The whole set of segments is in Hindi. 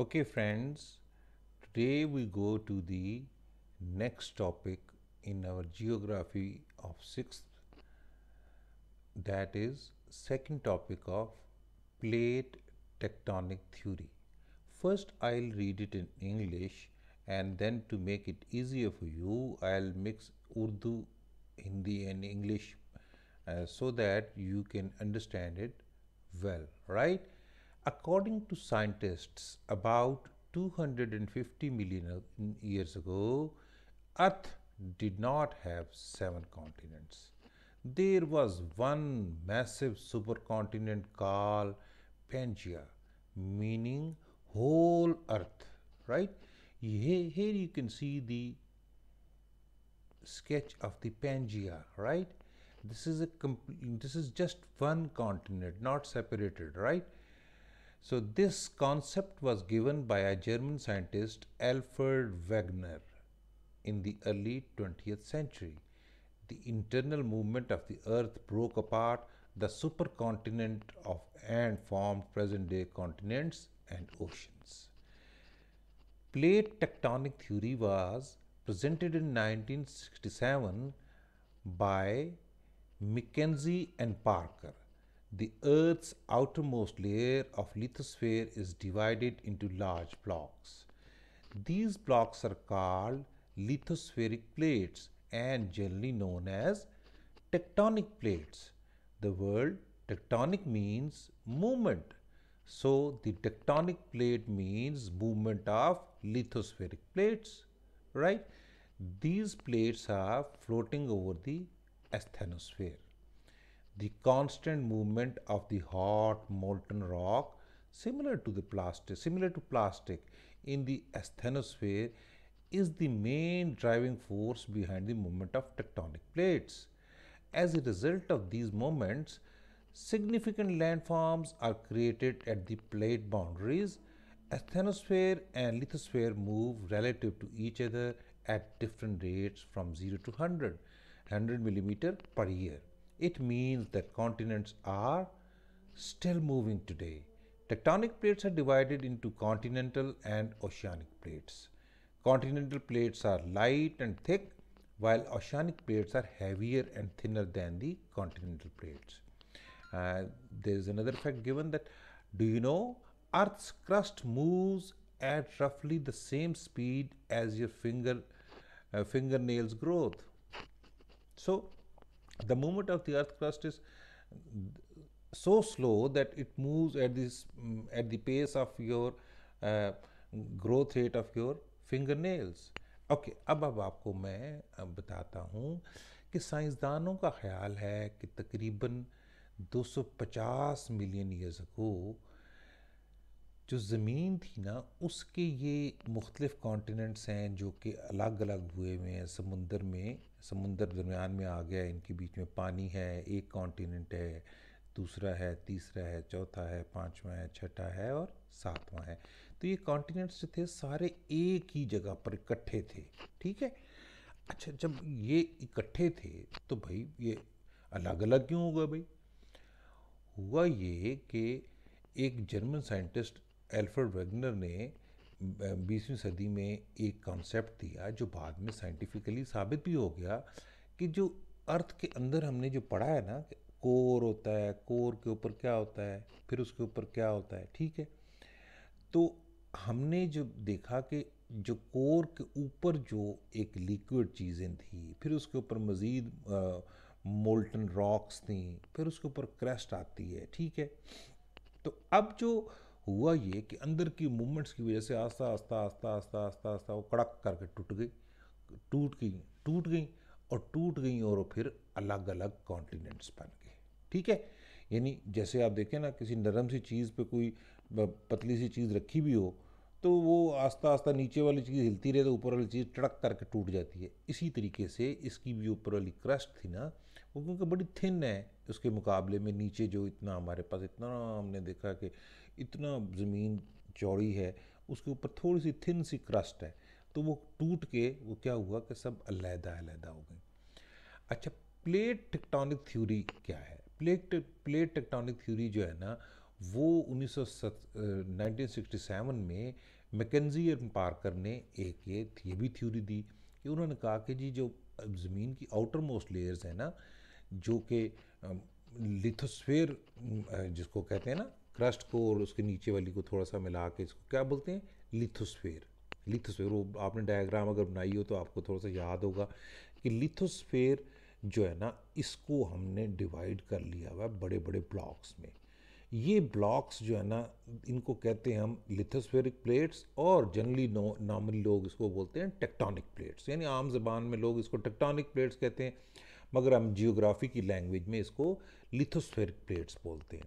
Okay friends, today we go to the next topic in our geography of 6th that is second topic of plate tectonic theory. First I'll read it in English and then to make it easier for you I'll mix Urdu, Hindi and English uh, so that you can understand it well, right? According to scientists, about 250 million years ago, Earth did not have seven continents. There was one massive supercontinent called Pangaea, meaning whole Earth, right? Here, you can see the sketch of the Pangaea, right? This is a this is just one continent, not separated, right? So this concept was given by a German scientist Alfred Wegener in the early 20th century. The internal movement of the earth broke apart the supercontinent of and formed present day continents and oceans. Plate tectonic theory was presented in 1967 by McKenzie and Parker the Earth's outermost layer of lithosphere is divided into large blocks. These blocks are called lithospheric plates and generally known as tectonic plates. The word tectonic means movement. So, the tectonic plate means movement of lithospheric plates, right? These plates are floating over the asthenosphere the constant movement of the hot molten rock similar to the plastic similar to plastic in the asthenosphere is the main driving force behind the movement of tectonic plates. As a result of these movements, significant landforms are created at the plate boundaries. Asthenosphere and lithosphere move relative to each other at different rates from 0 to 100, 100 millimeter per year. It means that continents are still moving today. Tectonic plates are divided into continental and oceanic plates. Continental plates are light and thick, while oceanic plates are heavier and thinner than the continental plates. Uh, there is another fact given that do you know Earth's crust moves at roughly the same speed as your finger uh, fingernails growth. So the movement of the earth crust is so slow that it moves at this um, at the pace of your uh, growth rate of your fingernails okay okay, अब अब आपको मैं अब बताता हूँ कि साइंसदानों का ख्याल है कि तकरीबन 250 मिलियन ईयर्स को जो ज़मीन थी ना उसके ये मुख्तलिफ़ कॉन्टीनेंट्स हैं जो कि अलग अलग हुए हुए हैं समुंदर में समुंदर दरमियान में आ गया इनके बीच में पानी है एक कॉन्टिनेंट है दूसरा है तीसरा है चौथा है पाँचवा है छठा है और सातवां है तो ये कॉन्टिनेंट्स जो थे सारे एक ही जगह पर इकट्ठे थे ठीक है अच्छा जब ये इकट्ठे थे तो भाई ये अलग अलग क्यों हो भाई हुआ ये कि एक जर्मन साइंटिस्ट एल्फर्ड वेगनर ने बीसवीं सदी में एक कॉन्सेप्ट दिया जो बाद में साइंटिफिकली साबित भी हो गया कि जो अर्थ के अंदर हमने जो पढ़ा है ना कोर होता है कोर के ऊपर क्या होता है फिर उसके ऊपर क्या होता है ठीक है तो हमने जो देखा कि जो कोर के ऊपर जो एक लिक्विड चीज़ें थी फिर उसके ऊपर मज़ीद मोल्टन रॉक्स थी फिर उसके ऊपर क्रस्ट आती है ठीक है तो अब जो हुआ ये कि अंदर की मूवमेंट्स की वजह से आस्ता आस्ता आस्ता आस्ता आस्ता आस्ता वो कड़क करके टूट गई टूट गई टूट गई और टूट गई और फिर अलग अलग कॉन्टिनेंट्स बन गए ठीक है यानी जैसे आप देखें ना किसी नरम सी चीज़ पे कोई पतली सी चीज़ रखी भी हो तो वो आस्ता आस्ता नीचे वाली चीज़ हिलती रहे तो ऊपर वाली चीज़ टड़क करके टूट जाती है इसी तरीके से इसकी भी ऊपर वाली क्रस्ट थी ना वो क्योंकि बड़ी थिन है उसके मुकाबले में नीचे जो इतना हमारे पास इतना हमने देखा कि इतना ज़मीन चौड़ी है उसके ऊपर थोड़ी सी थिन सी क्रस्ट है तो वो टूट के वो क्या हुआ कि सब अलहदा अलहदा हो गई अच्छा प्लेट टेक्टोनिक थ्योरी क्या है प्लेट प्लेट टेक्टोनिक थ्योरी जो है ना वो उन्नीस सौ uh, में मैकेजी और पार्कर ने एक ये ये भी थ्योरी दी कि उन्होंने कहा कि जी जो ज़मीन की आउटर मोस्ट लेयर्स हैं ना जो कि लिथोस्फेयर जिसको कहते हैं ना क्रस्ट को और उसके नीचे वाली को थोड़ा सा मिला के इसको क्या बोलते हैं लिथोस्फेयर लिथोस्फेयर वो आपने डायग्राम अगर बनाई हो तो आपको थोड़ा सा याद होगा कि लिथोस्फेयर जो है ना इसको हमने डिवाइड कर लिया हुआ बड़े बड़े ब्लॉक्स में ये ब्लॉक्स जो है ना इनको कहते हैं हम लिथोस्फेरिक प्लेट्स और जनरली नो नॉर्मली लोग इसको बोलते हैं टेक्टोनिक प्लेट्स यानी आम जबान में लोग इसको टेक्टोनिक प्लेट्स कहते हैं मगर हम जियोग्राफी की लैंग्वेज में इसको लिथोस्फेरिक प्लेट्स बोलते हैं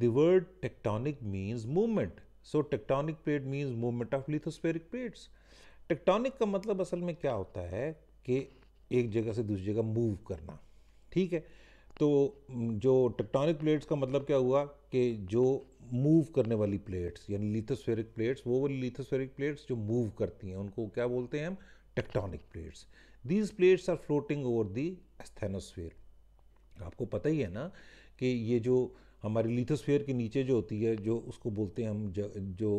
the word tectonic means movement so tectonic plate means movement of lithospheric plates tectonic का मतलब असल में क्या होता है कि एक जगह से दूसरी जगह मूव करना ठीक है तो जो टेक्टोनिक प्लेट्स का मतलब क्या हुआ कि जो मूव करने वाली प्लेट्स यानी लिथोस्फेरिक प्लेट्स वो वाली लिथोस्फेरिक प्लेट्स जो मूव करती हैं उनको क्या बोलते हैं हम tectonic plates these plates are floating over the asthenosphere आपको पता ही है ना कि ये जो हमारी लिथोस्फेयर के नीचे जो होती है जो उसको बोलते हैं हम जो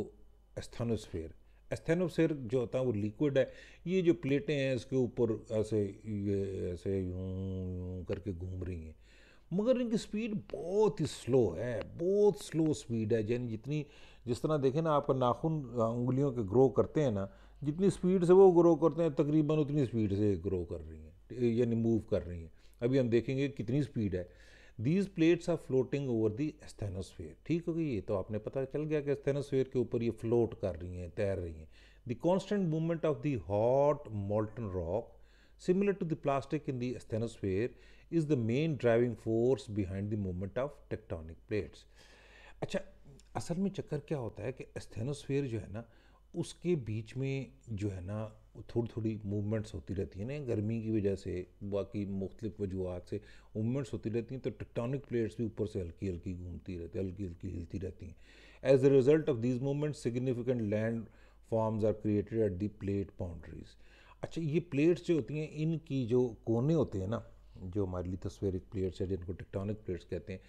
एस्थेनोस्फेयर एस्थेनोस्फेयर जो होता है वो लिक्विड है ये जो प्लेटें हैं इसके ऊपर ऐसे ये ऐसे यूं करके घूम रही हैं मगर इनकी स्पीड बहुत ही स्लो है बहुत स्लो स्पीड है यानी जितनी जिस तरह देखें ना आपका नाखून उंगलियों के ग्रो करते हैं ना जितनी स्पीड से वो ग्रो करते हैं तकरीबन उतनी स्पीड से ग्रो कर रही हैं यानी मूव कर रही हैं अभी हम देखेंगे कितनी स्पीड है these plates are floating over the asthenosphere ठीक हो गई ये तो आपने पता चल गया कि एस्थेनोस्फेयर के ऊपर ये फ्लोट कर रही हैं तैर रही हैं the constant movement of the hot molten rock similar to the plastic in the asthenosphere is the main driving force behind the movement of tectonic plates अच्छा असल में चक्कर क्या होता है कि एस्थेनोस्फेयर जो है ना उसके बीच में जो है ना थोड़ी थोड़ी मूवमेंट्स होती रहती हैं ना गर्मी की वजह से बाकी मुख्तलिफ वजूहत से मूवमेंट्स होती रहती हैं तो टेक्टोनिक प्लेट्स भी ऊपर से हल्की हल्की घूमती रहती है हल्की हल्की हिलती रहती हैं as a result of these movements significant land forms are created at the plate boundaries अच्छा ये प्लेट्स जो होती हैं इनकी जो कोने होते हैं ना जो हमारे लिए तस्वीरिक प्लेट्स है जिनको टेक्टोनिक प्लेट्स कहते हैं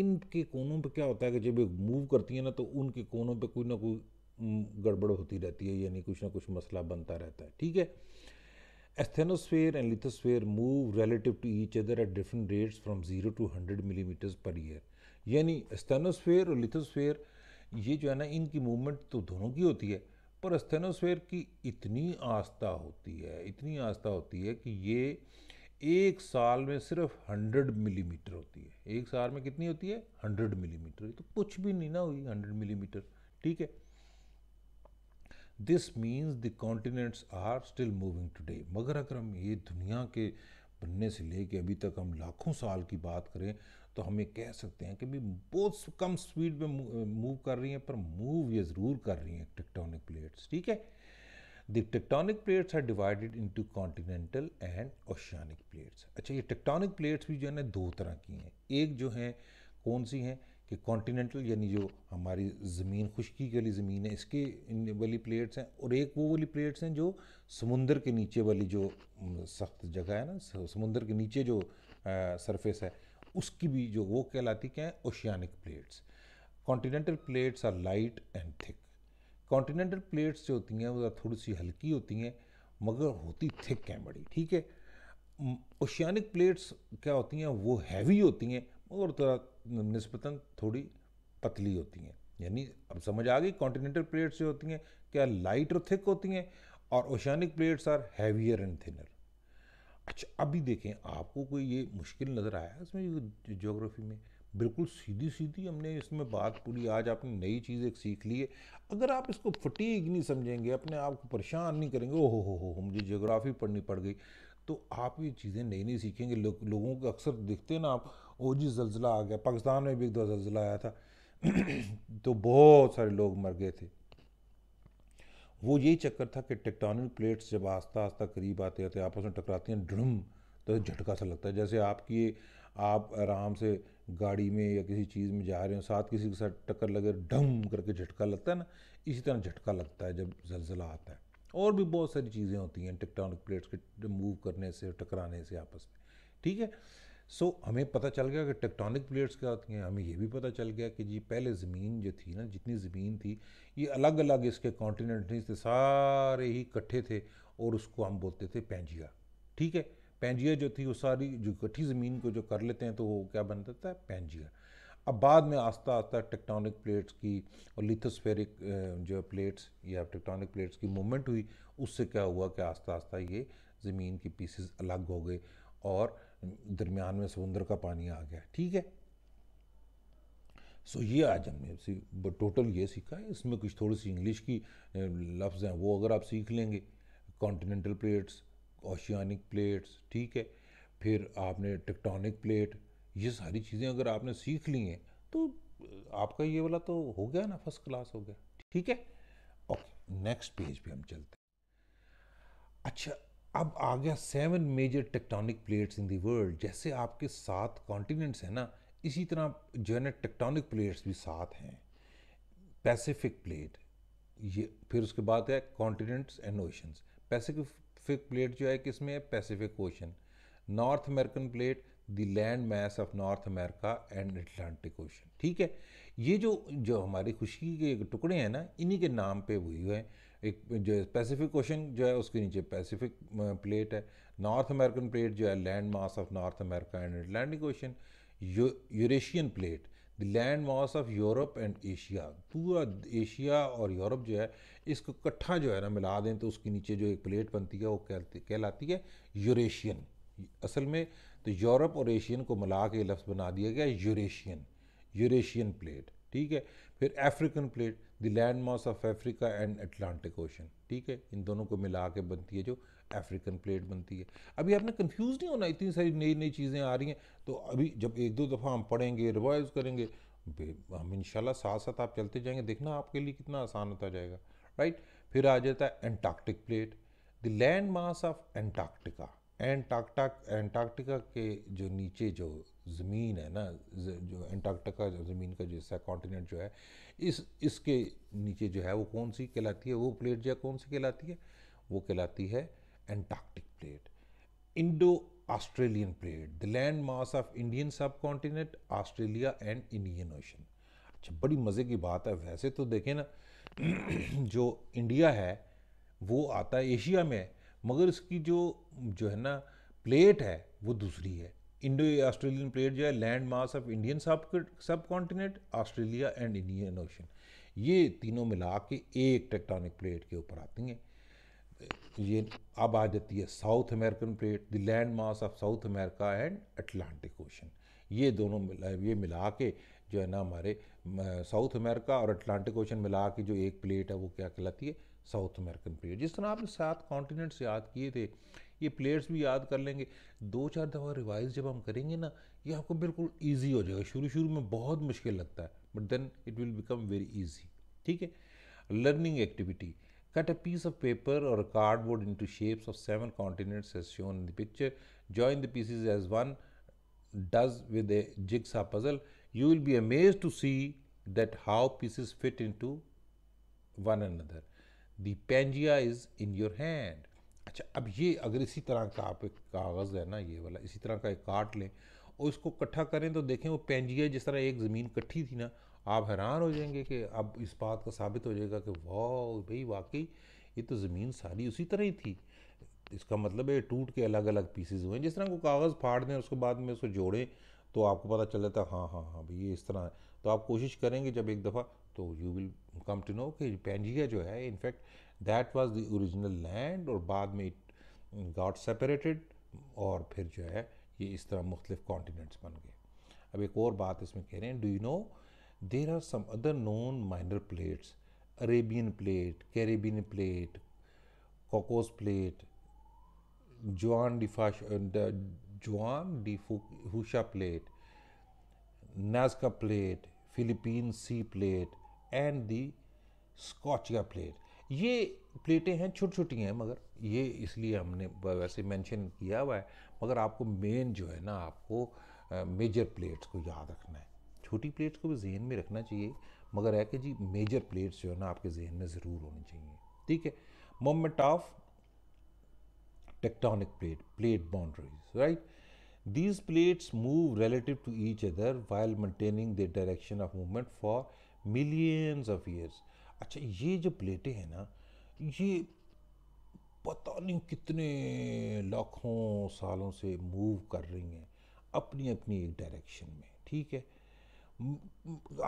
इनके कोनों पे क्या होता है कि जब ये मूव करती हैं ना तो उनके कोनों पे कोई ना कोई गड़बड़ होती रहती है यानी कुछ ना कुछ मसला बनता रहता है ठीक है asthenosphere and lithosphere move relative to each other at different rates from zero to hundred millimetres per year यानी एस्थेनोस्फेयर और लिथोस्फेयर ये जो है ना इनकी मूवमेंट तो दोनों की होती है पर एस्थेनोस्फेयर की इतनी आस्था होती है इतनी आस्था होती है कि ये एक साल में सिर्फ हंड्रेड मिलीमीटर होती है एक साल में कितनी होती है हंड्रेड मिलीमीटर तो कुछ भी नहीं ना हुई हंड्रेड मिलीमीटर ठीक है this means the continents are still moving today मगर अगर हम ये दुनिया के बनने से लेके अभी तक हम लाखों साल की बात करें तो हम ये कह सकते हैं कि भी बहुत कम स्पीड में मूव कर रही हैं पर मूव ये ज़रूर कर रही हैं टेक्टोनिक प्लेट्स ठीक है the tectonic plates are divided into continental and oceanic plates अच्छा ये टेक्टोनिक प्लेट्स भी जो है ना दो तरह की हैं एक जो है कौन सी हैं कि कॉन्टीनेंटल यानी जो हमारी ज़मीन खुश्की वाली ज़मीन है इसके वाली प्लेट्स हैं और एक वो वाली प्लेट्स हैं जो समुंदर के नीचे वाली जो सख्त जगह है ना समुंदर के नीचे जो सरफेस है उसकी भी जो वो कहलाती क्या है oceanic plates continental plates are light and thick continental plates जो होती हैं वो थोड़ी सी हल्की होती हैं मगर होती थिक हैं बड़ी ठीक है ओशियानिक प्लेट्स क्या होती हैं वो हैवी होती हैं मगर थोड़ा नस्बता थोड़ी पतली होती हैं यानी अब समझ आ गई कॉन्टिनेंटल प्लेट्स जो होती हैं क्या लाइट और थिक होती हैं और oceanic plates are heavier and thinner अच्छा अभी देखें आपको कोई ये मुश्किल नज़र आया इसमें जोग्राफी में बिल्कुल सीधी सीधी हमने इसमें बात पूरी आज आपने नई चीज़ एक सीख ली है अगर आप इसको फटीक नहीं समझेंगे अपने आप को परेशान नहीं करेंगे ओहो हो हो मुझे जोग्राफ़ी पढ़नी पड़ गई तो आप ये चीज़ें नई नई सीखेंगे लो, लोगों के अक्सर देखते हैं ना आप ओजी जलजिला आ गया पाकिस्तान में भी एक दो जलजिला आया था तो बहुत सारे लोग मर गए थे वो यही चक्कर था कि टेक्टोनिक प्लेट्स जब आस्ता आस्ता करीब आते आते आपस में टकराती हैं ढुम तो झटका सा लगता है जैसे आपकी आप आराम से गाड़ी में या किसी चीज़ में जा रहे हो साथ किसी के साथ टक्कर लगे ढम करके झटका लगता है ना इसी तरह झटका लगता है जब जलजिला आता है और भी बहुत सारी चीज़ें होती हैं टेक्टोनिक प्लेट्स के मूव करने से टकराने से आपस में ठीक है सो so, हमें पता चल गया कि टेक्टोनिक प्लेट्स क्या होती हैं हमें यह भी पता चल गया कि जी पहले ज़मीन जो थी ना जितनी ज़मीन थी ये अलग अलग इसके कॉन्टीनेंट थे सारे ही इकट्ठे थे और उसको हम बोलते थे पेंजिया ठीक है पेंजिया जो थी वो सारी जो इकट्ठी ज़मीन को जो कर लेते हैं तो वो क्या बन जाता है पेंजिया अब बाद में आस्ता आस्ता टेक्टोनिक प्लेट्स की और लिथोस्फेरिक जो प्लेट्स या टेक्टोनिक प्लेट्स की मूवमेंट हुई उससे क्या हुआ कि आस्ता आस्ता ये ज़मीन की पीसेस अलग हो गए और दरमियान में समुंदर का पानी आ गया ठीक है सो ये आज हमने टोटल ये सीखा है इसमें कुछ थोड़ी सी इंग्लिश की लफ्ज़ हैं वो अगर आप सीख लेंगे कॉन्टिनेंटल प्लेट्स ओशियानिक प्लेट्स ठीक है फिर आपने टेक्टोनिक प्लेट ये सारी चीज़ें अगर आपने सीख ली हैं तो आपका ये वाला तो हो गया ना फर्स्ट क्लास हो गया ठीक है ओके नेक्स्ट पेज पे हम चलते हैं अच्छा अब आ गया seven major tectonic plates in the world जैसे आपके सात कॉन्टिनेंट्स हैं ना इसी तरह जो है ना टेक्टोनिक प्लेट्स भी सात हैं पैसिफिक प्लेट ये फिर उसके बाद है continents and oceans Pacific plate जो है कि इसमें है Pacific ocean North American plate the land mass of North America and Atlantic ocean ठीक है ये जो जो हमारी खुशी के टुकड़े हैं ना इन्हीं के नाम पे हुए हुए हैं एक जो पैसिफिक क्वेश्चन जो है उसके नीचे पैसिफिक प्लेट है नॉर्थ अमेरिकन प्लेट जो है land mass of North America and Atlantic ocean Eurasian plate the land mass of Europe and Asia पूरा एशिया और यूरोप जो है इसको इकट्ठा जो है ना मिला दें तो उसके नीचे जो एक प्लेट बनती है वो कहलाती है यूरेशियन असल में तो यूरोप और एशियन को मिला के लफ्ज़ बना दिया गया यूरेशियन यूरेशियन प्लेट ठीक है फिर African plate the land mass of Africa and Atlantic ocean ठीक है इन दोनों को मिला के बनती है जो अफ्रीकन प्लेट बनती है अभी आपने कंफ्यूज नहीं होना इतनी सारी नई नई चीज़ें आ रही हैं तो अभी जब एक दो दफ़ा हम पढ़ेंगे रिवाइज करेंगे हम इन साथ साथ आप चलते जाएंगे देखना आपके लिए कितना आसान होता जाएगा राइट फिर आ जाता है Antarctic plate the land mass of Antarctica एंटार्क्टा एंटार्क्टिका के जो नीचे जो ज़मीन है ना जो एंटार्क्टिका ज़मीन का जो हिस्सा कॉन्टिनेंट जो है इस इसके नीचे जो है वो कौन सी कहलाती है वो प्लेट जो है कौन सी कहलाती है वो कहलाती है Antarctic plate Indo Australian plate the land mass of Indian subcontinent Australia and Indian ocean अच्छा बड़ी मज़े की बात है वैसे तो देखें ना जो इंडिया है वो आता है एशिया में मगर इसकी जो जो है ना प्लेट है वो दूसरी है इंडो ऑस्ट्रेलियन प्लेट जो है land mass of Indian sub subcontinent Australia and Indian ocean ये तीनों मिला के एक टेक्टोनिक प्लेट के ऊपर आती हैं ये अब आ जाती है South American plate the land mass of South America and Atlantic ocean ये दोनों मिला ये मिला के जो है ना हमारे साउथ अमेरिका और अटलांटिक ओशन मिला के जो एक प्लेट है वो क्या कहलाती है साउथ अमेरिकन प्लेट जिस तरह आपने सात कॉन्टिनेंट्स याद किए थे ये प्लेयर्स भी याद कर लेंगे दो चार दफ़ा रिवाइज जब हम करेंगे ना ये आपको बिल्कुल ईजी हो जाएगा शुरू शुरू में बहुत मुश्किल लगता है but then it will become very easy ठीक है learning activity cut a piece of paper और cardboard into shapes of seven continent as shown in the picture join the pieces as one does with a jigsaw puzzle you will be amaze to see that how pieces fit into one and other दैंजिया इज इन योर हैंड अच्छा अब ये अगर इसी तरह का आप एक कागज़ है ना ये वाला इसी तरह का एक काट लें और इसको इकट्ठा करें तो देखें वो पेंजिया जिस तरह एक ज़मीन इकट्ठी थी ना आप हैरान हो जाएंगे कि अब इस बात का साबित हो जाएगा कि वाह भाई वाकई ये तो ज़मीन सारी उसी तरह ही थी इसका मतलब है टूट के अलग अलग पीसेज हुए जिस तरह को कागज़ फाड़ दें उसके बाद में उसको जोड़ें तो आपको पता चल जाता है हाँ हाँ हाँ भाई ये इस तरह है तो आप कोशिश करेंगे जब एक दफ़ा तो you will come to know कि पेंजिया जो है in fact that was the original land और बाद में इट गॉट सेपरेटेड और फिर जो है ये इस तरह मुख्तलिफ कॉन्टीनेंट्स बन गए अब एक और बात इसमें कह रहे हैं do you know there are some other known minor plates Arabian plate Caribbean plate Cocos plate Juan de Fuca Juan de Husha Plate, Nazca Plate, Philippine Sea Plate and the Scotia Plate. ये प्लेटें हैं छोटी छोटी हैं मगर ये इसलिए हमने वैसे मेंशन किया हुआ है मगर आपको मेन जो है ना आपको मेजर प्लेट्स को याद रखना है छोटी प्लेट्स को भी जहन में रखना चाहिए मगर है कि जी मेजर प्लेट्स जो है ना आपके जहन में ज़रूर होनी चाहिए ठीक है moment of tectonic plate plate boundaries right These plates move relative to each other while maintaining their direction of movement for millions of years. अच्छा ये जो प्लेटें हैं ना ये पता नहीं कितने लाखों सालों से मूव कर रही हैं अपनी अपनी एक डायरेक्शन में ठीक है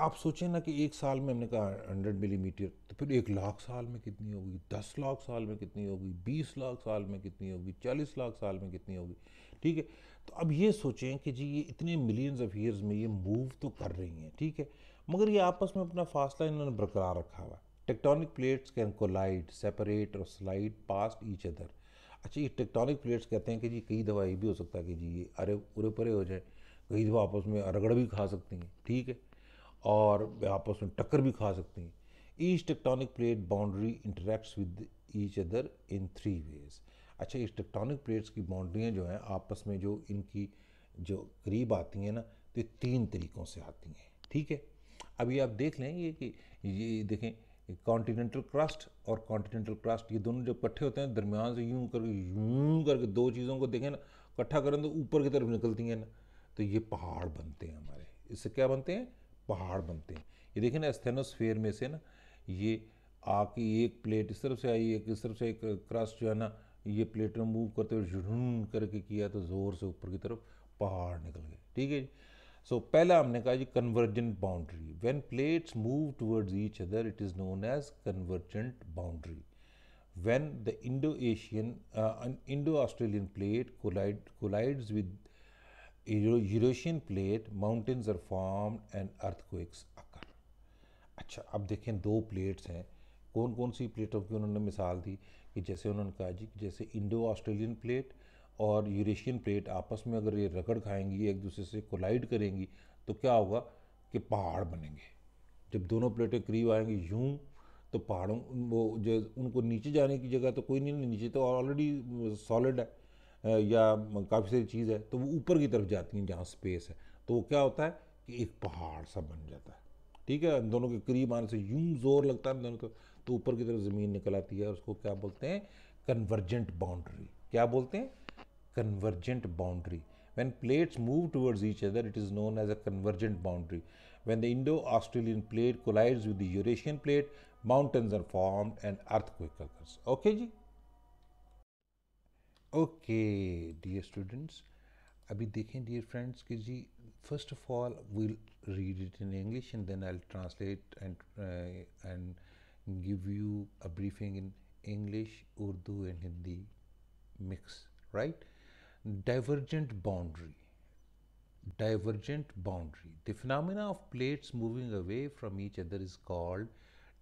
आप सोचें ना कि एक साल में हमने कहा हंड्रेड मिलीमीटर तो फिर एक लाख साल में कितनी होगी दस लाख साल में कितनी होगी बीस लाख साल में कितनी होगी चालीस लाख साल में कितनी होगी ठीक है तो अब ये सोचें कि जी ये इतने मिलियंस ऑफ ईयर्स में ये मूव तो कर रही हैं ठीक है मगर ये आपस में अपना फासला इन्होंने बरकरार रखा हुआ है tectonic plates can collide separate और स्लाइड पास्ट ईच अदर अच्छा ये टेक्टोनिक प्लेट्स कहते हैं कि जी कई दफ़ा ये भी हो सकता है कि जी ये अरे उरे परे हो जाए कई दफ़ा आपस में रगड़ भी खा सकती हैं ठीक है और आपस में टक्कर भी खा सकती हैं each tectonic plate boundary interacts with each other in three ways अच्छा इस टेक्टोनिक प्लेट्स की बाउंड्रियाँ जो हैं आपस में जो इनकी जो करीब आती हैं ना तो तीन तरीक़ों से आती हैं ठीक है अभी आप देख लें ये कि ये देखें कॉन्टीनेंटल क्रस्ट और कॉन्टीनेंटल क्रस्ट ये दोनों जब इकट्ठे होते हैं दरमियान से यूं करके यूं करके दो चीज़ों को देखें ना इकट्ठा करें तो ऊपर की तरफ निकलती हैं ना तो ये पहाड़ बनते हैं हमारे इससे क्या बनते हैं पहाड़ बनते हैं ये देखें ना स्थेनोस्फेयर में से ना ये आके एक प्लेट इस तरफ से आई एक इस तरफ से एक क्रस्ट जो है ना ये प्लेट में मूव करते हुए झुढ़ करके किया तो ज़ोर से ऊपर की तरफ पहाड़ निकल गए ठीक है सो so, पहला हमने कहा जी convergent boundary when plates move towards each other it is known as convergent boundary when the Indo Asian Indo Australian plate collide collides with Eurasian plate mountains are form and earthquakes occur अच्छा अब देखें दो प्लेट्स हैं कौन कौन सी प्लेटों की उन्होंने मिसाल दी कि जैसे उन्होंने कहा जी जैसे इंडो ऑस्ट्रेलियन प्लेट और यूरेशियन प्लेट आपस में अगर ये रगड़ खाएंगी एक दूसरे से कोलाइड करेंगी तो क्या होगा कि पहाड़ बनेंगे जब दोनों प्लेटें करीब आएंगी यूं तो पहाड़ों वो जो उनको नीचे जाने की जगह तो कोई नहीं नीचे तो ऑलरेडी सॉलिड है या काफ़ी सारी चीज़ है तो वो ऊपर की तरफ जाती हैं जहाँ स्पेस है तो वो क्या होता है कि एक पहाड़ सा बन जाता है ठीक है दोनों के करीब आने से यूं जोर लगता है दोनों को तो ऊपर की तरफ ज़मीन निकल आती है उसको क्या बोलते हैं कन्वर्जेंट बाउंड्री क्या बोलते हैं convergent boundary when plates move towards each other it is known as a convergent boundary when the Indo Australian plate collides with the Eurasian plate mountains are form and earthquake okay जी ओके डियर स्टूडेंट्स अभी देखें डियर फ्रेंड्स कि जी first of all we'll read it in English and then I'll translate and uh, and give you a briefing in English, Urdu and Hindi mix, right? Divergent boundary. Divergent boundary. The phenomena of plates moving away from each other is called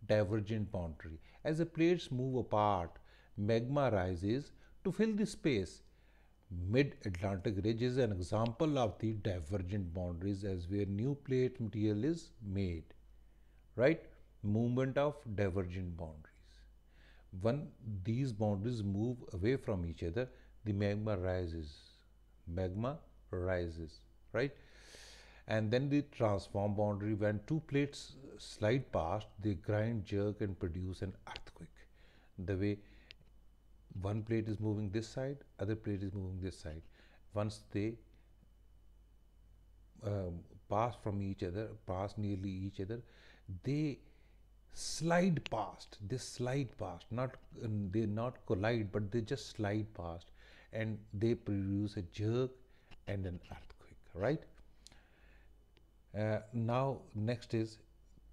divergent boundary. As the plates move apart, magma rises to fill the space Mid-Atlantic ridge is an example of the divergent boundaries as where new plate material is made, right? Movement of divergent boundaries. When these boundaries move away from each other, the magma rises, magma rises, right? And then the transform boundary, when two plates slide past, they grind, jerk and produce an earthquake. The way one plate is moving this side, other plate is moving this side. Once they um, pass from each other, pass nearly each other, they slide past. They slide past. Not um, they not collide, but they just slide past, and they produce a jerk and an earthquake. Right. Uh, now next is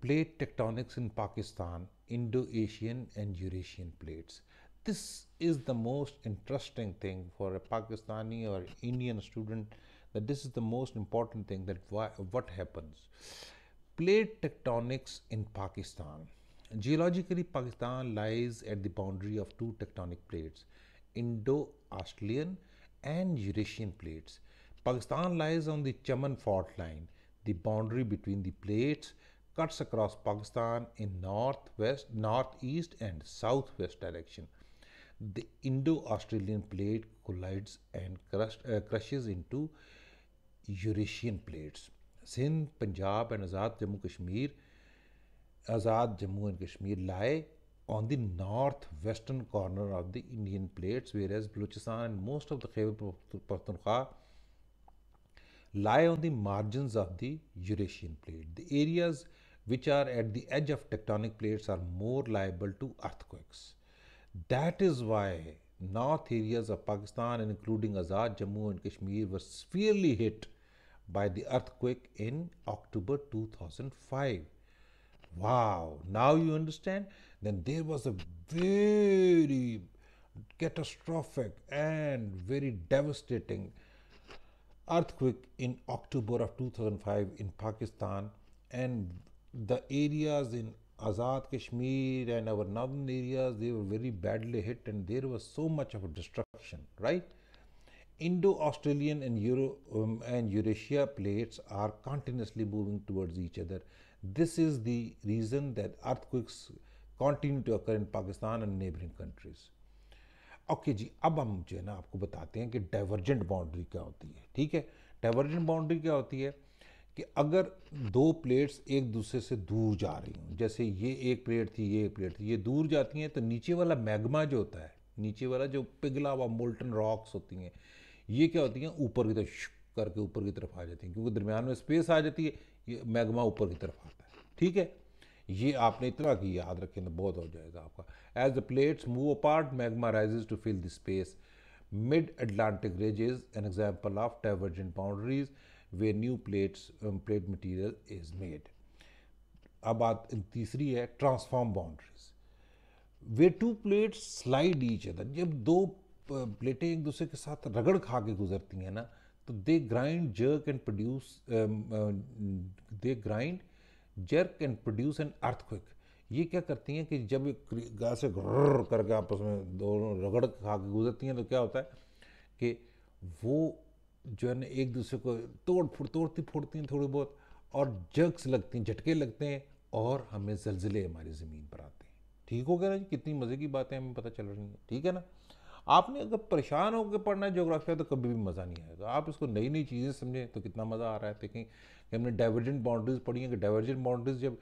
plate tectonics in Pakistan, Indo-Asian and Eurasian plates this is the most interesting thing for a Pakistani or Indian student that this is the most important thing that why, what happens plate tectonics in Pakistan geologically Pakistan lies at the boundary of two tectonic plates Indo-Australian and Eurasian plates Pakistan lies on the Chaman fault line the boundary between the plates cuts across Pakistan in northwest northeast and southwest direction the Indo-Australian plate collides and crushed, uh, crushes into Eurasian plates. Sindh, Punjab and Azad Jammu Kashmir, Azad Jammu and Kashmir lie on the northwestern corner of the Indian plates, whereas Balochistan and most of the Khyber Pakhtunkhwa lie on the margins of the Eurasian plate. The areas which are at the edge of tectonic plates are more liable to earthquakes. That is why north areas of Pakistan, including Azad Jammu and Kashmir, were severely hit by the earthquake in October 2005. Wow, now you understand? Then there was a very catastrophic and very devastating earthquake in October of 2005 in Pakistan and the areas in Azad Kashmir and our northern areas they very badly hit and there was so much of destruction right Indo Australian and Euro and Eurasia plates are continuously moving towards each other this is the reason that earthquakes continue to occur in Pakistan and neighbouring countries okay जी अब हम जो है ना आपको बताते हैं कि डाइवर्जेंट बाउंड्री क्या होती है ठीक है डाइवर्जेंट बाउंड्री क्या होती है कि अगर दो प्लेट्स एक दूसरे से दूर जा रही हूँ जैसे ये एक प्लेट थी ये एक प्लेट थी ये दूर जाती हैं तो नीचे वाला मैग्मा जो होता है नीचे वाला जो पिघला हुआ मोल्टन रॉक्स होती हैं ये क्या होती हैं ऊपर की तरफ करके ऊपर की तरफ आ जाती हैं क्योंकि दरमियान में स्पेस आ जाती है ये मैगमा ऊपर की तरफ आता है ठीक है ये आपने इतना की याद रखें तो बहुत हो जाएगा आपका as the plates move apart magma rises to fill the space mid Atlantic ridges an example of divergent boundaries where new plates plate material is made अब बात तीसरी है transform boundaries way two plates slide each other जब दो प्लेटें एक दूसरे के साथ रगड़ खा के गुजरती हैं ना तो they grind jerk and produce they grind jerk and produce and earthquake ये क्या करती हैं कि जब से घर करके आपस में दोनों रगड़ खा के गुजरती हैं तो क्या होता है कि वो जो है ना एक दूसरे को तोड़ फोड़ तोड़ती फोड़ती हैं थोड़ी बहुत और जग्स लगती हैं झटके लगते हैं और हमें जलजिले हमारी ज़मीन पर आते हैं ठीक हो गया ना जी कितनी मज़े की बातें हमें पता चल रही हैं ठीक है ना आपने अगर परेशान होकर पढ़ना है जोग्राफिया तो कभी भी मज़ा नहीं आएगा आप इसको नई नई चीज़ें समझें तो कितना मज़ा आ रहा है देखें कि हमने डाइवर्जेंट बाउंड्रीज पढ़ी हैं कि डाइवर्जेंट बाउंड्रीज जब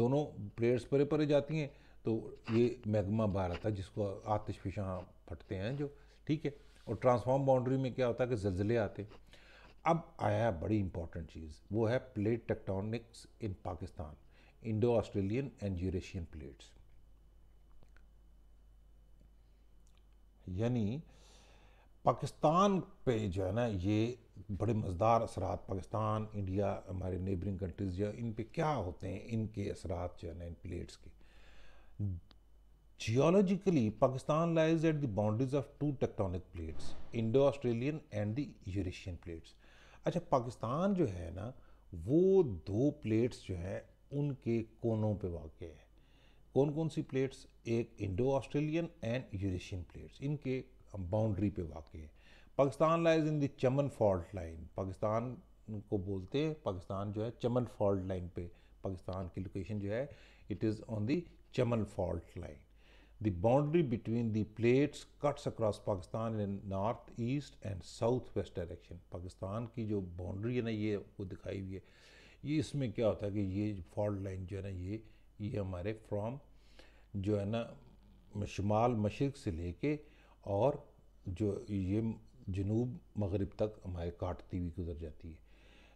दोनों प्लेयर्स परे परे जाती हैं तो ये मैगमा बार था है जिसको आतिश फिशाँ फटते हैं जो ठीक है और ट्रांसफॉर्म बाउंड्री में क्या होता है कि जल्जले आते अब आया बड़ी इंपॉर्टेंट चीज़ वो है plate tectonics in Pakistan Indo Australian and Eurasian plates यानी पाकिस्तान पे जो है ना ये बड़े मजदार असरात पाकिस्तान इंडिया हमारे नेबरिंग कंट्रीज़ जो इन पे क्या होते हैं इनके असरात जो है ना इन प्लेट्स के geologically Pakistan lies at the boundaries of two tectonic plates Indo Australian and the Eurasian plates अच्छा पाकिस्तान जो है ना वो दो प्लेट्स जो हैं उनके कोनों पे वाक़ है कौन कौन सी प्लेट्स एक Indo Australian and Eurasian plates इनके बाउंड्री पे वाक़ है Pakistan lies in the Chaman fault line Pakistan को बोलते हैं पाकिस्तान जो है चमन फॉल्ट लाइन पे पाकिस्तान की लोकेशन जो है it is on the Chaman fault line The boundary between the plates cuts across Pakistan in north east and south west direction. Pakistan की जो बाउंड्री है ना ये वो दिखाई हुई है ये इसमें क्या होता है कि ये फॉल्ट लाइन जो है ना ये ये हमारे फ्राम जो है ना शुमाल मशरक़ से लेके और जो ये जनूब मगरब तक हमारे काटती हुई गुजर जाती है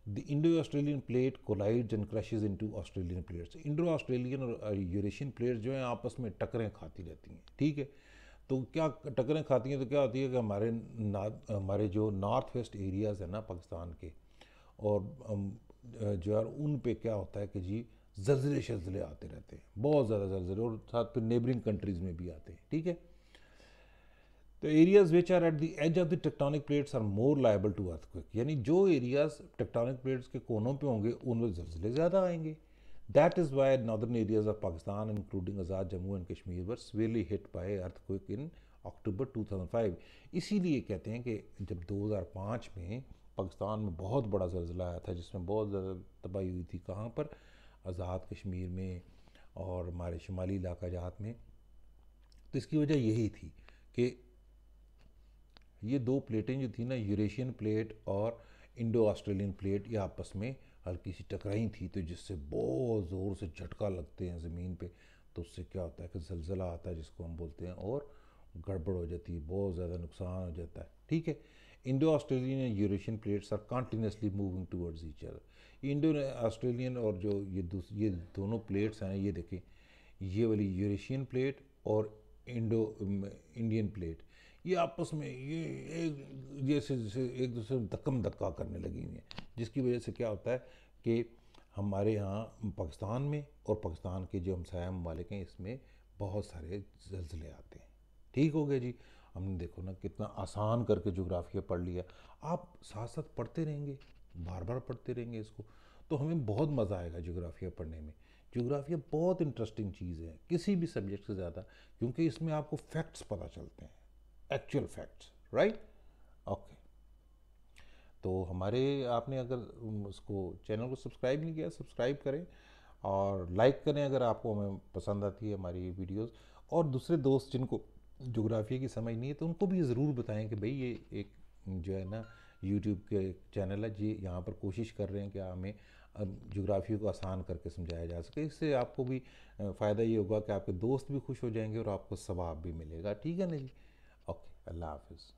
the Indo Australian plate collides and into Australian plate Indo Australian और यूरेशियन प्लेट जो हैं आपस में टकरें खाती रहती हैं ठीक है तो क्या टकरें खाती हैं तो क्या होती है कि हमारे ना हमारे जो नॉर्थ वेस्ट एरियाज़ हैं ना पाकिस्तान के और जो है उन पर क्या होता है कि जी जल्जले शलजिले आते रहते हैं बहुत ज़्यादा जल्जले और साथ फिर नेबरिंग कंट्रीज़ में भी आते हैं ठीक है तो areas which are at the edge of the tectonic plates are more liable to earthquake यानी जो एरियाज टेक्टोनिक प्लेट्स के कोनों पे होंगे उनमें पर ज़्यादा आएंगे that is why northern areas of Pakistan including Azad Jammu and Kashmir were severely hit by earthquake in October 2005 इसीलिए कहते हैं कि जब 2005 में पाकिस्तान में बहुत बड़ा जल्जिला आया था जिसमें बहुत ज़्यादा तबाही हुई थी कहाँ पर आज़ाद कश्मीर में और हमारे शुमाली इलाका जात में तो इसकी वजह यही थी कि ये दो प्लेटें जो थी ना यूरेशियन प्लेट और इंडो ऑस्ट्रेलियन प्लेट ये आपस में हल्की सी टकराई थी तो जिससे बहुत ज़ोर से झटका लगते हैं ज़मीन पे तो उससे क्या होता है कि जलजला आता है जिसको हम बोलते हैं और गड़बड़ हो जाती है बहुत ज़्यादा नुकसान हो जाता है ठीक है Indo Australian and Eurasian plates are continuously moving towards each other Indo Australian और जो ये ये दोनों प्लेट्स हैं ये देखें ये वाली यूरेशियन प्लेट और इंडो इंडियन प्लेट ये आपस में ये एक जैसे जैसे एक दूसरे से धक्कम धक्का करने लगी हुई हैं जिसकी वजह से क्या होता है कि हमारे यहाँ पाकिस्तान में और पाकिस्तान के जो हमसाया ममालिक हैं इसमें बहुत सारे जलजिले आते हैं ठीक हो गया जी हमने देखो ना कितना आसान करके जोग्राफिया पढ़ लिया आप साथ साथ पढ़ते रहेंगे बार बार पढ़ते रहेंगे इसको तो हमें बहुत मज़ा आएगा जोग्राफिया पढ़ने में जोग्राफिया बहुत इंटरेस्टिंग चीज़ है किसी भी सब्जेक्ट से ज़्यादा क्योंकि इसमें आपको फैक्ट्स पता चलते हैं एक्चुअल फैक्ट्स राइट ओके तो हमारे आपने अगर उसको चैनल को सब्सक्राइब नहीं किया सब्सक्राइब करें और लाइक करें अगर आपको हमें पसंद आती है हमारी ये वीडियोस और दूसरे दोस्त जिनको जोग्राफी की समझ नहीं है तो उनको भी ज़रूर बताएं कि भाई ये एक जो है ना यूट्यूब के चैनल है जी यहाँ पर कोशिश कर रहे हैं कि हमें जोग्राफी को आसान करके समझाया जा सके इससे आपको भी फ़ायदा ये होगा कि आपके दोस्त भी खुश हो जाएंगे और आपको सवाब भी मिलेगा ठीक है ना जी Allah Hafiz.